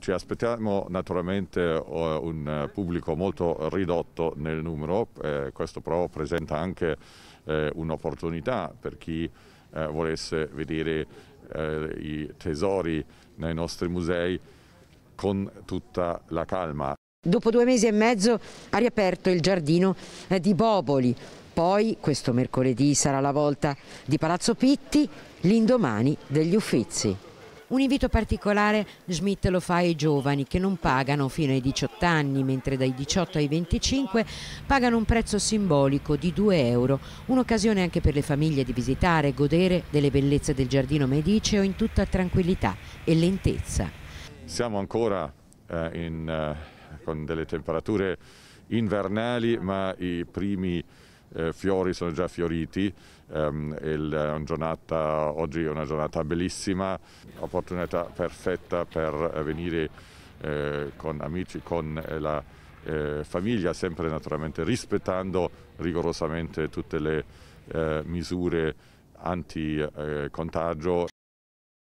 Ci aspettiamo naturalmente eh, un eh, pubblico molto ridotto nel numero, eh, questo però presenta anche un'opportunità per chi volesse vedere i tesori nei nostri musei con tutta la calma. Dopo due mesi e mezzo ha riaperto il giardino di Boboli, poi questo mercoledì sarà la volta di Palazzo Pitti, l'indomani degli Uffizi. Un invito particolare Schmidt lo fa ai giovani che non pagano fino ai 18 anni, mentre dai 18 ai 25 pagano un prezzo simbolico di 2 euro, un'occasione anche per le famiglie di visitare e godere delle bellezze del giardino mediceo in tutta tranquillità e lentezza. Siamo ancora eh, in, eh, con delle temperature invernali, ma i primi eh, fiori sono già fioriti, ehm, il, giornata, oggi è una giornata bellissima, opportunità perfetta per eh, venire eh, con amici, con eh, la eh, famiglia, sempre naturalmente rispettando rigorosamente tutte le eh, misure anti-contagio.